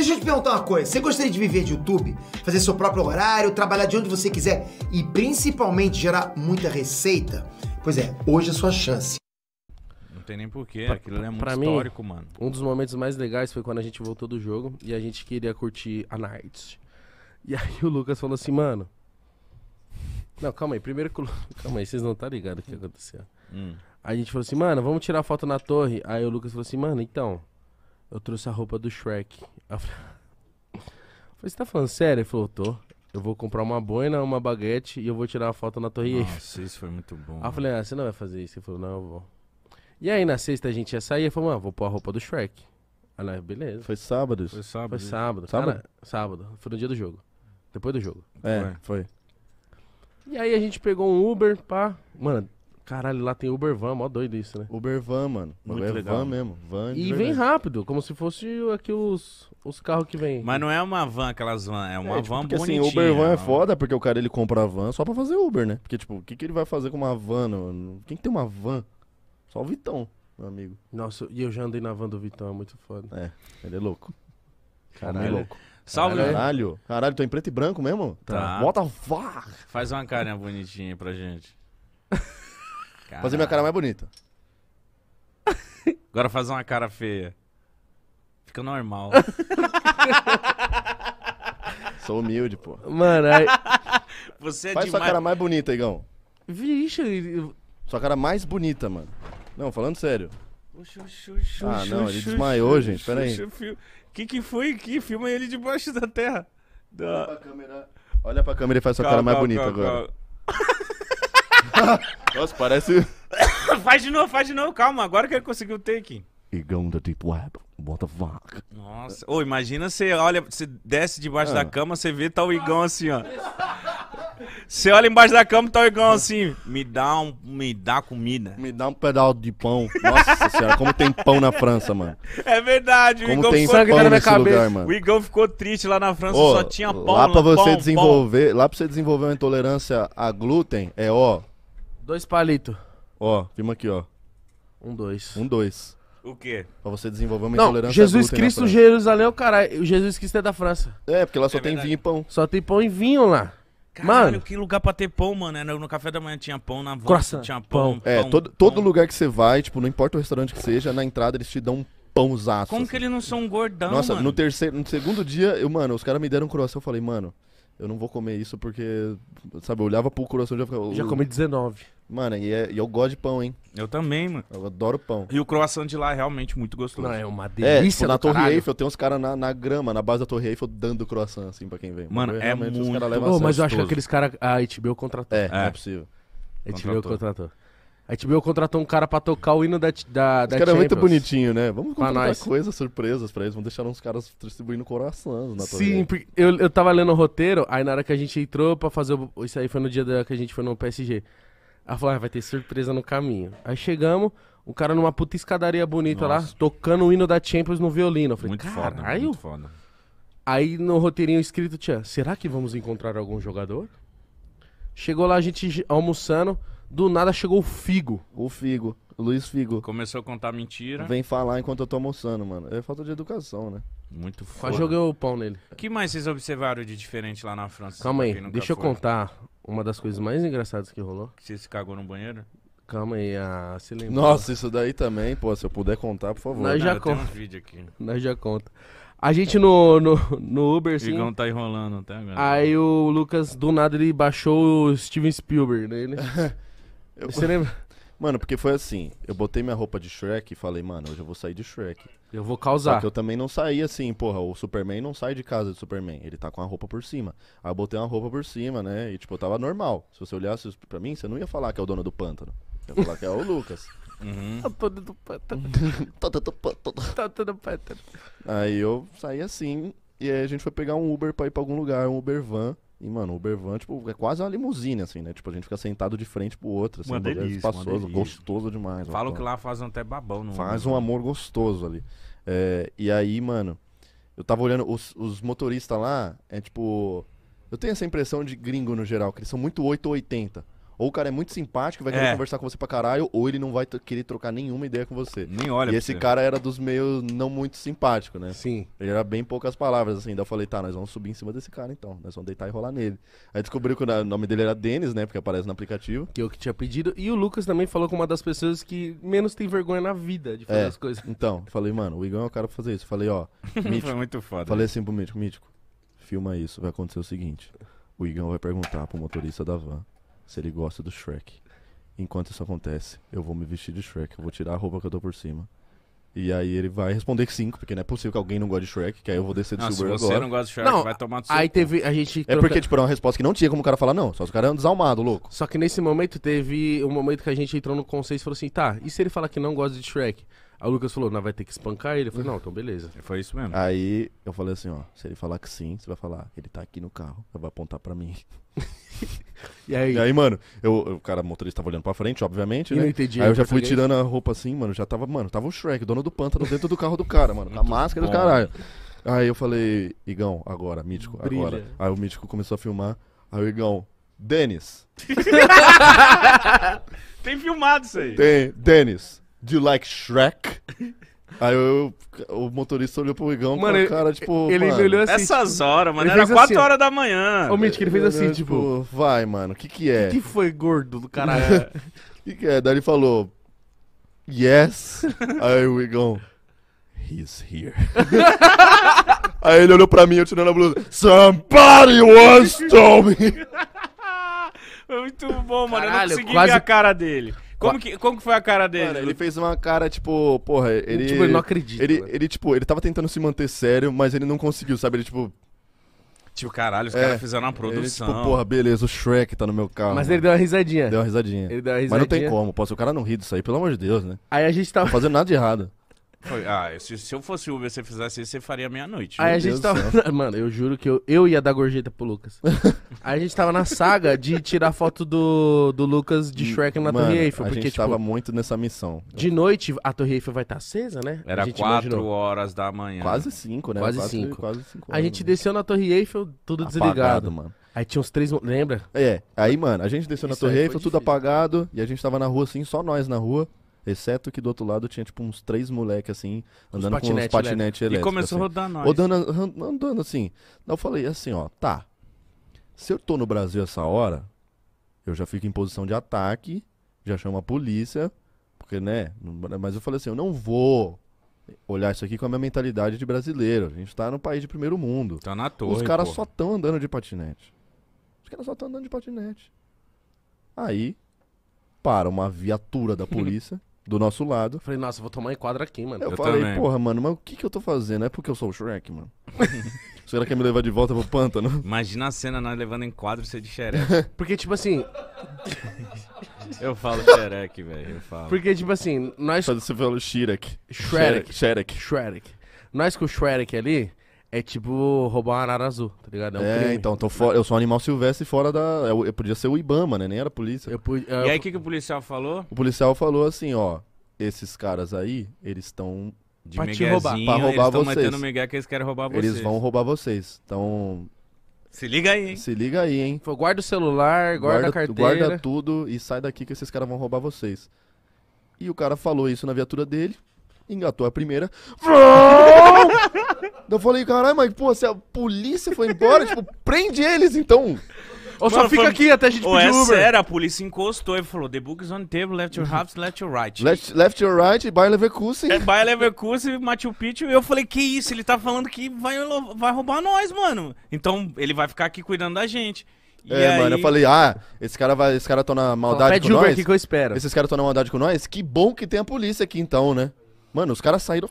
Deixa eu te perguntar uma coisa. Você gostaria de viver de YouTube? Fazer seu próprio horário, trabalhar de onde você quiser e principalmente gerar muita receita? Pois é, hoje é a sua chance. Não tem nem porquê, pra, aquilo é muito histórico, mim, mano. Um dos momentos mais legais foi quando a gente voltou do jogo e a gente queria curtir a Nights. E aí o Lucas falou assim, mano. Não, calma aí. Primeiro que Calma aí, vocês não tá ligados o que aconteceu. Hum. A gente falou assim, mano, vamos tirar foto na torre. Aí o Lucas falou assim, mano, então. Eu trouxe a roupa do Shrek. Eu falei, você tá falando sério? Ele falou, tô. Eu vou comprar uma boina, uma baguete e eu vou tirar uma foto na Torre Nossa, isso foi muito bom. Aí eu falei, ah, você não vai fazer isso. Ele falou, não, eu vou. E aí na sexta a gente ia sair e falou, ah, vou pôr a roupa do Shrek. Aí nós, beleza. Foi sábado isso? Foi sábado. Foi sábado. Sábado? Cara, sábado. Foi no dia do jogo. Depois do jogo. É, foi. foi. E aí a gente pegou um Uber, pá. Mano, Caralho, lá tem Uber Van, mó doido isso, né? Uber Van, mano. Muito Uber é legal. Van mesmo. Van e verdade. vem rápido, como se fosse aqui os, os carros que vêm. Mas não é uma van, aquelas van, é uma é, tipo, van porque, assim, bonitinha. Assim, Uber Van é, foda, porque o cara ele compra a van só pra fazer Uber, né? Porque, tipo, o que, que ele vai fazer com uma van? Mano? Quem que tem uma van? Só o Vitão, meu amigo. Nossa, e eu já andei na van do Vitão, é muito foda. É, ele é louco. Caralho. Ele é louco. Salve, Caralho, caralho, tô em preto e branco mesmo? Tá. Bota vá! Faz uma carinha bonitinha pra gente. Fazer minha cara mais bonita. Agora faz uma cara feia. Fica normal. Sou humilde, pô. Mano, aí... Você é Faz demais. sua cara mais bonita, Igão. Vixe, eu- Sua cara mais bonita, mano. Não, falando sério. Oxi, oxi, oxi, Ah, não, ele desmaiou, gente, peraí. aí. fio- Que que foi que filma ele debaixo da terra? Da... Olha pra câmera e faz sua cara mais bonita agora. Nossa, parece. faz de novo, faz de novo, calma. Agora que ele conseguiu o take. Igão da Deep Web. What the fuck? Nossa. Ô, imagina você olha, você desce debaixo da ah. cama, você vê tá o Igão assim, ó. Você olha embaixo da cama, tá o Igão assim. Me dá um. Me dá comida. Me dá um pedaço de pão. Nossa senhora, como tem pão na França, mano. É verdade, como o Igão tem ficou pão nesse cabeça. lugar, mano. O Igão ficou triste lá na França, Ô, só tinha pão. Lá pra você pão, desenvolver. Pão. Lá pra você desenvolver uma intolerância a glúten, é ó. Dois palitos. Ó, firma aqui, ó. Um, dois. Um, dois. O quê? Pra você desenvolver uma Não, intolerância Jesus Cristo, Jerusalém, é o caralho. O Jesus Cristo é da França. É, porque lá só É tem vinho e pão. Só tem pão e vinho lá. Caralho, Mano. que lugar pra ter pão, mano. É, no, café da manhã tinha pão, na volta tinha pão. É, pão, todo, todo pão. lugar que você vai, tipo, não importa o restaurante que seja, na entrada eles te dão um pãozaço. Como assim. que eles não são gordão, Nossa, mano? no terceiro, no segundo dia, eu, mano, os caras me deram um croissant, eu falei, mano, eu não vou comer isso porque, sabe, eu olhava pro coração e já ficava. Já uh". comi 19. Mano, e, é, e eu gosto de pão, hein? Eu também, mano. Eu adoro pão. E o croissant de lá é realmente muito gostoso. Não, é uma é, tipo, delícia. É, na Torre caralho. Eiffel tem uns caras na, na, grama, na base da Torre Eiffel, dando croissant, assim, pra quem vem. Mano, é muito... Os cara levam oh, mas eu acho que aqueles caras, a HBO contratou. É, é, não é possível. A HBO contratou. contratou. A HBO contratou um cara pra tocar o hino da, da, da cara é muito bonitinho, né? Vamos contratar coisas, surpresas pra eles. Vamos deixar uns caras distribuindo coração na Sim, porque eu, eu tava lendo o roteiro, aí na hora que a gente entrou pra fazer... O, isso aí foi no dia da, que a gente foi no PSG. Aí falou, ah, vai ter surpresa no caminho. Aí chegamos, o cara numa puta escadaria bonita Nossa. lá, tocando o hino da Champions no violino. Eu falei, muito caralho. Muito foda. Aí no roteirinho escrito tinha, será que vamos encontrar algum jogador? Chegou lá a gente almoçando do nada chegou o Figo. O Figo, Luiz Figo. Começou a contar mentira. Vem falar enquanto eu tô almoçando, mano. É falta de educação, né? Muito foda. Quase joguei o pau nele. O que mais vocês observaram de diferente lá na França? Calma aí, deixa eu foi? contar uma das coisas mais engraçadas que rolou. Que você se cagou no banheiro? Calma aí, ah, se lembra. Nossa, isso daí também, pô, se eu puder contar, por favor. Nós já ah, conta. Nós já conta. A gente no, no, no Uber, sim. O Igão tá enrolando até agora. Aí o Lucas, do nada, ele baixou o Steven Spielberg, né? Eu... Você lembra? Mano, porque foi assim, eu botei minha roupa de Shrek e falei, mano, hoje eu vou sair de Shrek. Eu vou causar. Só que eu também não saí assim, porra, o Superman não sai de casa de Superman, ele tá com a roupa por cima. Aí eu botei uma roupa por cima, né, e tipo, eu tava normal. Se você olhasse pra mim, você não ia falar que é o dono do pântano, ia falar que é o Lucas. Uhum. É do pântano. do pântano. do pântano. Aí eu saí assim, e aí a gente foi pegar um Uber pra ir pra algum lugar, um Uber van. E, mano, o Van tipo, é quase uma limusine, assim, né? Tipo, a gente fica sentado de frente pro outro, assim, uma delícia, espaçoso, uma gostoso demais. Falam que lá fazem até babão. No Faz um amor gostoso ali. É, e aí, mano, eu tava olhando, os, os motoristas lá, é tipo... Eu tenho essa impressão de gringo no geral, que eles são muito 880. Ou o cara é muito simpático, vai querer é. conversar com você pra caralho, ou ele não vai querer trocar nenhuma ideia com você. Nem olha. E esse você. cara era dos meus não muito simpático, né? Sim. Ele era bem poucas palavras, assim. Daí eu falei, tá, nós vamos subir em cima desse cara então. Nós vamos deitar e rolar nele. Aí descobriu que o nome dele era Denis, né? Porque aparece no aplicativo. Que eu que tinha pedido. E o Lucas também falou com uma das pessoas que menos tem vergonha na vida de fazer é. as coisas. Então, falei, mano, o Igão é o cara pra fazer isso. Falei, ó. Mítico. Foi muito foda. Falei assim pro Mítico, Mítico, filma isso. Vai acontecer o seguinte. O Igão vai perguntar pro motorista da van se ele gosta do Shrek. Enquanto isso acontece, eu vou me vestir de Shrek, eu vou tirar a roupa que eu tô por cima. E aí ele vai responder que sim, porque não é possível que alguém não goste de Shrek, que aí eu vou descer do Silver agora. se você não gosta de Shrek, Não, vai tomar do seu... Aí teve. A gente. É porque, tipo, era uma resposta que não tinha como o cara falar não, só os caras é um desalmado, louco. Só que nesse momento teve um momento que a gente entrou no conselho e falou assim: tá, e se ele falar que não gosta de Shrek? Aí o Lucas falou, não, vai ter que espancar ele. Eu falei, não, então beleza. É, foi isso mesmo. Aí eu falei assim, ó, se ele falar que sim, você vai falar, ele tá aqui no carro, ele vai apontar pra mim. e aí? E aí, mano, eu, eu, o cara, motorista tava olhando pra frente, obviamente, e né? Eu entendi, aí eu já fui tirando a roupa assim, mano, já tava, mano, tava o Shrek, dono do pântano, dentro do carro do cara, mano, com a máscara bom. do caralho. Aí eu falei, Igão, agora, Mítico, Brilha. agora. Aí o Mítico começou a filmar, aí o Igão, Denis. Tem filmado isso aí. Tem, Denis. Do you like Shrek? Aí eu, o motorista olhou pro Igão mano, com cara, tipo. Ele mano, olhou assim. Essas tipo, horas, mano. Era 4 assim, horas da manhã. Ô, que ele fez assim, tipo, tipo. Vai, mano, o que que é? O que, que, foi gordo do caralho? O que, que é? Daí ele falou. Yes. Aí o Igão. He's here. Aí ele olhou pra mim, eu tirando a blusa. Somebody once told me. Foi muito bom, mano. Caralho, eu não consegui quase... ver a cara dele. Como que, como que foi a cara dele? Cara, ele fez uma cara, tipo, porra, ele. Tipo, ele não acredita. Ele, ele, tipo, ele tava tentando se manter sério, mas ele não conseguiu, sabe? Ele, tipo. Tipo, caralho, os é, caras fizeram uma produção. Ele, tipo, porra, beleza, o Shrek tá no meu carro. Mas mano. ele deu uma risadinha. Deu uma risadinha. Ele deu uma risadinha. Mas não tem como, posso o cara não ri disso aí, pelo amor de Deus, né? Aí a gente tava. Não fazendo nada de errado. Foi, ah, se, se, eu fosse Uber, você fizesse isso, você faria meia-noite. Aí a gente Deus tava. Céu. Mano, eu juro que eu, eu ia dar gorjeta pro Lucas. Aí a gente tava na saga de tirar foto do, do Lucas de Shrek na Mano, Torre Eiffel. Porque, a gente tipo, tava muito nessa missão. De noite, a Torre Eiffel vai estar tá acesa, né? Era 4 horas da manhã. Quase 5, né? Quase 5. Quase 5 A gente né? desceu na Torre Eiffel, tudo apagado, desligado. mano. Aí tinha uns três, lembra? É, aí, mano, a gente desceu isso na Torre Eiffel, tudo apagado, e a gente tava na rua assim, só nós na rua. Exceto que do outro lado tinha, tipo, uns três moleques, assim, andando com uns patinetes elétricos. E começou assim. a rodar nós. Rodando, andando assim. eu falei assim, ó, tá. Se eu tô no Brasil essa hora, eu já fico em posição de ataque, já chamo a polícia, porque, né? Mas eu falei assim, eu não vou olhar isso aqui com a minha mentalidade de brasileiro. A gente tá no país de primeiro mundo. Tá na torre, Os caras só tão andando de patinete. Os caras só tão andando de patinete. Aí, para uma viatura da polícia do nosso lado. Eu falei, nossa, vou tomar enquadra aqui, mano. Eu, Eu falei, também. porra, mano, mas o que que eu tô fazendo? É porque eu sou o Shrek, mano. Se ela quer me levar de volta pro pântano. Imagina a cena nós levando em quadro você de xereque. Porque, tipo assim, Eu falo xereque, velho. Eu falo. porque, tipo assim, nós. Você falou o Shrek. Shrek. Shrek. Shrek. Nós com o Shrek ali, é tipo roubar uma arara azul, tá ligado? É, um é, então, tô eu sou um animal silvestre fora da. Eu, é eu podia ser o Ibama, né? Nem era polícia. Eu eu... É, e aí, o que, que o policial falou? O policial falou assim: ó, esses caras aí, eles estão. De pra te roubar. Pra roubar eles vocês. Eles estão migué que eles querem roubar vocês. Eles vão roubar vocês. Então. Se liga aí, hein? Se liga aí, hein? Guarda o celular, guarda, guarda a carteira. Guarda tudo e sai daqui que esses caras vão roubar vocês. E o cara falou isso na viatura dele engatou a primeira. eu falei, caralho, mas pô, se a polícia foi embora, tipo, prende eles então. Ou só fica foi... aqui até a gente pedir é Uber. Sério, a polícia encostou e falou: The book is on the table, left your house, left your right. Left, left your right, Bayer Leverkusen. É, Bayer Leverkusen, Machu Picchu. E eu falei: Que isso? Ele tá falando que vai, vai roubar nós, mano. Então ele vai ficar aqui cuidando da gente. E é, aí... mano, eu falei, ah, esse cara vai, esse cara tá na maldade Fala, com Uber nós. Pede Uber o que eu espero. Esses caras estão na maldade com nós. Que bom que tem a polícia aqui então, né? Mano, os caras saíram.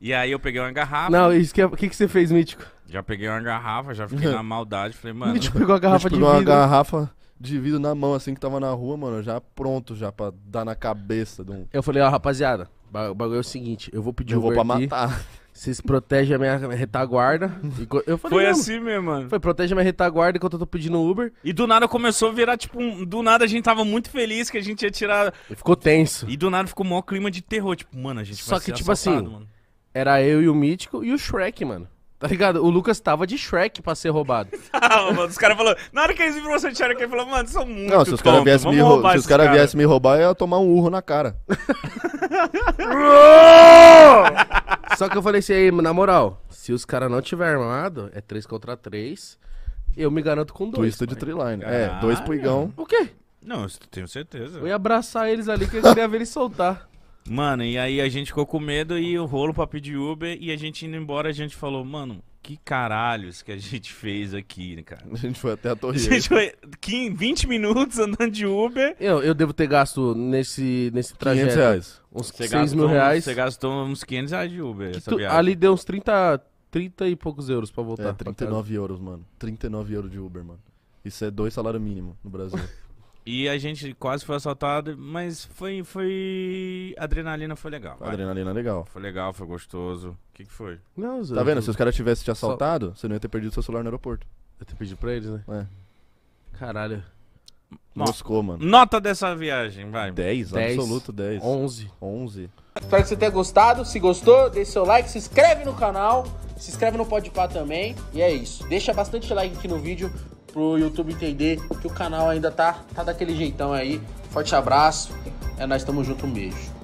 E aí eu peguei uma garrafa. Não, isso que é... O que, que você fez, Mítico? Já peguei uma garrafa, já fiquei na maldade. Falei, mano. Mítico pegou a garrafa de vidro. uma garrafa de vidro na mão, assim, que tava na rua, mano, já pronto, já pra dar na cabeça de um. Eu falei, ó, rapaziada, o bagulho é o seguinte, eu vou pedir Eu vou Uber pra aqui. matar. Vocês protegem a minha retaguarda. eu falei, Foi assim mesmo, mano. Foi, protege a minha retaguarda enquanto eu tô pedindo Uber. E do nada começou a virar, tipo, um, do nada a gente tava muito feliz que a gente ia tirar. E ficou tenso. E do nada ficou o maior clima de terror, tipo, mano, a gente Só vai que, ser tipo assim, mano. era eu e o Mítico e o Shrek, mano. Tá ligado? O Lucas tava de Shrek pra ser roubado. Ah mano. Os caras falaram. Na hora que eles viram você tirar Shrek, ele falou, mano, são muito. Não, se os caras viessem me, roubar, se os cara, cara viesse me roubar, eu ia tomar um urro na cara. Só que eu falei assim, aí, na moral, se os caras não tiver armado, é 3 contra 3. Eu me garanto com dois. Twista de treeline. É, dois puigão. O quê? Não, eu tenho certeza. Eu ia abraçar eles ali que eu queria ver eles soltar. Mano, e aí a gente ficou com medo e o rolo pra pedir Uber e a gente indo embora, a gente falou, mano, que caralhos que a gente fez aqui, né, cara? A gente foi até a Torre. A gente foi 15, 20 minutos andando de Uber. Eu, eu devo ter gasto nesse, nesse trajeto. 500 reais. Uns você 6 mil reais. Você gastou uns 500 reais de Uber. Tu, ali deu uns 30, 30 e poucos euros pra voltar. É, 39 pra euros, mano. 39 euros de Uber, mano. Isso é dois salários mínimos no Brasil. E a gente quase foi assaltado, mas foi. foi... Adrenalina foi legal. vai. Adrenalina legal. Foi legal, foi gostoso. O que, que foi? Não, tá Zé. Tá vendo? Se os caras tivessem te assaltado, você não ia ter perdido seu celular no aeroporto. Eu tenho pedido pra eles, né? É. Caralho. Moscou, mano. Nota dessa viagem, vai. 10, Dez. absoluto 10. 11. 11. Espero que você tenha gostado. Se gostou, deixe seu like, se inscreve no canal, se inscreve no Podpah também. E é isso. Deixa bastante like aqui no vídeo, pro YouTube entender que o canal ainda tá, tá daquele jeitão aí. Forte abraço, é nós estamos junto mesmo.